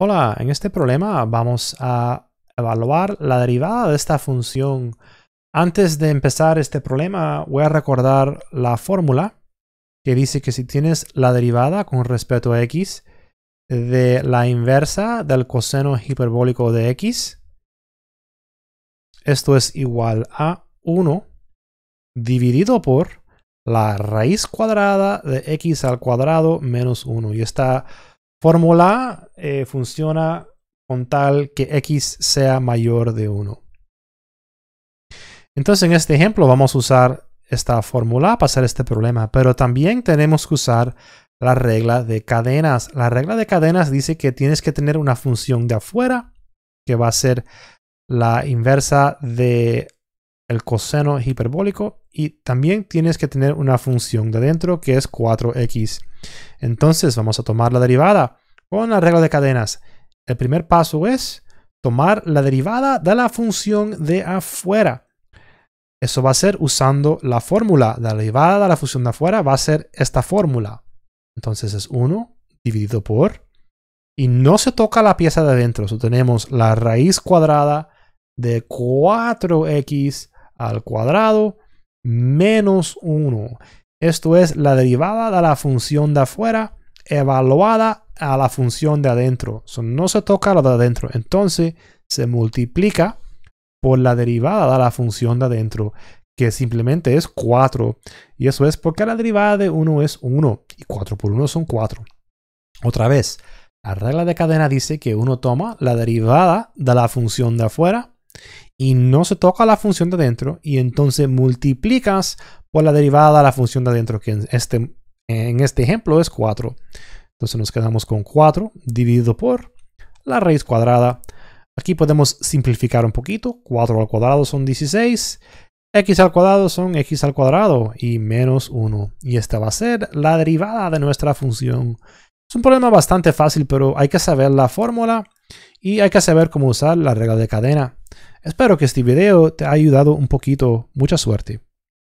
Hola, en este problema vamos a evaluar la derivada de esta función. Antes de empezar este problema voy a recordar la fórmula que dice que si tienes la derivada con respecto a x de la inversa del coseno hiperbólico de x, esto es igual a 1 dividido por la raíz cuadrada de x al cuadrado menos 1. Y está fórmula eh, funciona con tal que x sea mayor de 1. Entonces en este ejemplo vamos a usar esta fórmula para hacer este problema, pero también tenemos que usar la regla de cadenas. La regla de cadenas dice que tienes que tener una función de afuera que va a ser la inversa de el coseno hiperbólico y también tienes que tener una función de dentro que es 4x. Entonces vamos a tomar la derivada con la regla de cadenas. El primer paso es tomar la derivada de la función de afuera. Eso va a ser usando la fórmula. La derivada de la función de afuera va a ser esta fórmula. Entonces es 1 dividido por... Y no se toca la pieza de adentro. tenemos la raíz cuadrada de 4x al cuadrado menos 1. Esto es la derivada de la función de afuera evaluada a la función de adentro. no se toca la de adentro. Entonces se multiplica por la derivada de la función de adentro, que simplemente es 4. Y eso es porque la derivada de 1 es 1 y 4 por 1 son 4. Otra vez, la regla de cadena dice que uno toma la derivada de la función de afuera y no se toca la función de adentro y entonces multiplicas por la derivada de la función de adentro que en este, en este ejemplo es 4. Entonces nos quedamos con 4 dividido por la raíz cuadrada. Aquí podemos simplificar un poquito. 4 al cuadrado son 16. X al cuadrado son X al cuadrado y menos 1. Y esta va a ser la derivada de nuestra función. Es un problema bastante fácil, pero hay que saber la fórmula y hay que saber cómo usar la regla de cadena. Espero que este video te haya ayudado un poquito. Mucha suerte.